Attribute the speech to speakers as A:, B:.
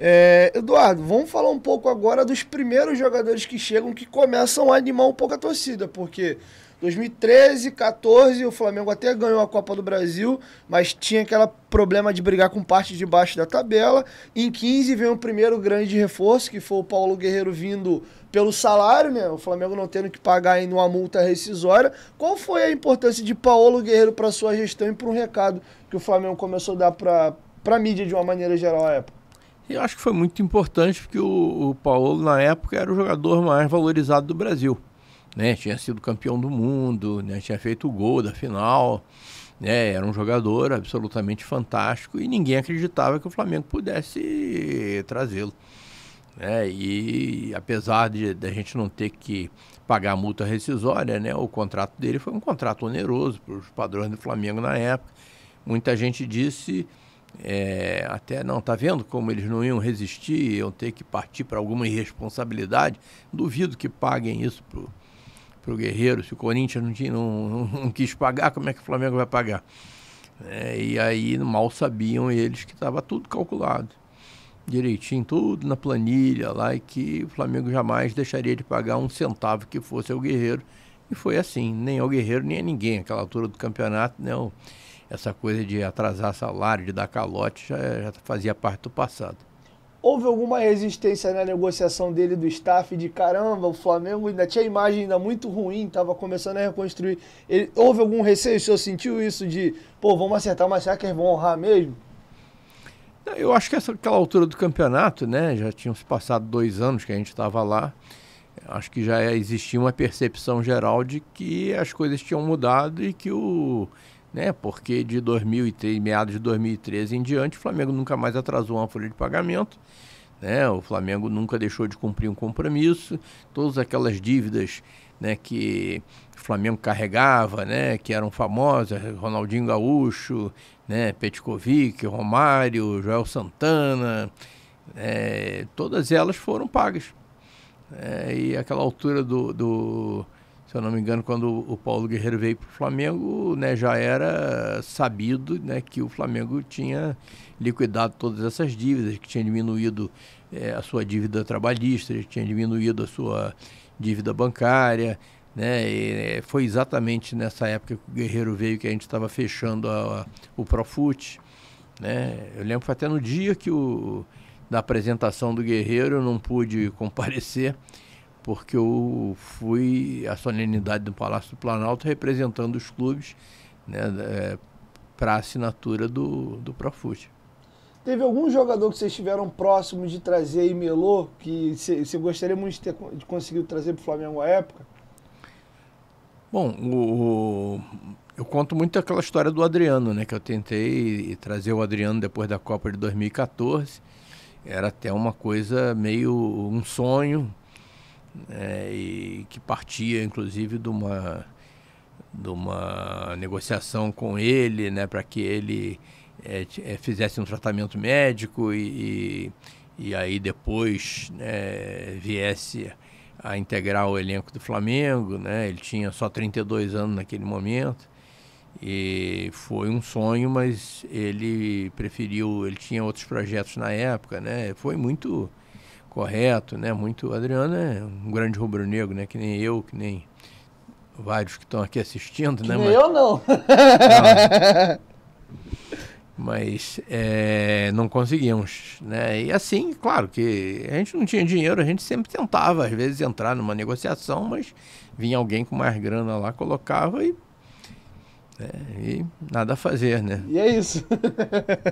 A: É, Eduardo, vamos falar um pouco agora dos primeiros jogadores que chegam, que começam a animar um pouco a torcida, porque 2013, 14, o Flamengo até ganhou a Copa do Brasil, mas tinha aquele problema de brigar com parte de baixo da tabela. Em 15 veio o primeiro grande reforço, que foi o Paulo Guerreiro vindo pelo salário, né? O Flamengo não tendo que pagar ainda uma multa rescisória. Qual foi a importância de Paulo Guerreiro para sua gestão e para um recado que o Flamengo começou a dar para a mídia de uma maneira geral à época? eu
B: acho que foi muito importante porque o, o Paulo, na época, era o jogador mais valorizado do Brasil. Né? Tinha sido campeão do mundo, né? tinha feito o gol da final. Né? Era um jogador absolutamente fantástico e ninguém acreditava que o Flamengo pudesse trazê-lo. Né? E apesar de, de a gente não ter que pagar a multa rescisória, né? O contrato dele foi um contrato oneroso para os padrões do Flamengo na época. Muita gente disse é, até não, tá vendo como eles não iam resistir, iam ter que partir para alguma irresponsabilidade. Duvido que paguem isso pro, pro Guerreiro. Se o Corinthians não, tinha, não, não, não quis pagar, como é que o Flamengo vai pagar? É, e aí mal sabiam eles que estava tudo calculado, direitinho, tudo na planilha lá e que o Flamengo jamais deixaria de pagar um centavo que fosse ao Guerreiro. E foi assim, nem ao Guerreiro nem a ninguém. Aquela altura do campeonato, né? O, essa coisa de atrasar salário, de dar calote, já, já fazia parte do passado.
A: Houve alguma resistência na negociação dele do staff de caramba, o Flamengo ainda tinha imagem ainda muito ruim, estava começando a reconstruir. Ele, houve algum receio? O senhor sentiu isso de, pô, vamos acertar, mas será que eles vão honrar mesmo?
B: Eu acho que essa, aquela altura do campeonato, né? Já tinham se passado dois anos que a gente estava lá. Acho que já existia uma percepção geral de que as coisas tinham mudado e que o né? Porque de 2003, meados de 2013 em diante, o Flamengo nunca mais atrasou uma folha de pagamento, né? O Flamengo nunca deixou de cumprir um compromisso, todas aquelas dívidas, né, que o Flamengo carregava, né, que eram famosas, Ronaldinho Gaúcho, né, Petkovic, Romário, Joel Santana, é, todas elas foram pagas. É, e aquela altura do, do se eu não me engano, quando o Paulo Guerreiro veio para o Flamengo, né, já era sabido né, que o Flamengo tinha liquidado todas essas dívidas, que tinha diminuído é, a sua dívida trabalhista, que tinha diminuído a sua dívida bancária. Né, e, eh, foi exatamente nessa época que o Guerreiro veio que a gente estava fechando a, a, o Profut. Né? Eu lembro que até no dia que o, da apresentação do Guerreiro eu não pude comparecer porque eu fui à solenidade do Palácio do Planalto representando os clubes né, é, para assinatura do, do Profute.
A: Teve algum jogador que vocês estiveram próximo de trazer e Melô, que você gostaria muito de ter de conseguido trazer para o Flamengo à época?
B: Bom, o, eu conto muito aquela história do Adriano, né? Que eu tentei trazer o Adriano depois da Copa de 2014. Era até uma coisa meio um sonho, é, e que partia inclusive de uma, de uma negociação com ele, né, para que ele é, é, fizesse um tratamento médico e, e, e aí depois né, viesse a integrar o elenco do Flamengo, né? Ele tinha só 32 anos naquele momento e foi um sonho, mas ele preferiu, ele tinha outros projetos na época, né? Foi muito correto, né? Muito. O Adriano é um grande rubro-negro, né? Que nem eu, que nem vários que estão aqui assistindo, que né? Mas... Eu não. não. Mas é, não conseguimos, né? E assim, claro que a gente não tinha dinheiro, a gente sempre tentava, às vezes, entrar numa negociação, mas vinha alguém com mais grana lá, colocava e né? e nada a fazer, né? E é isso.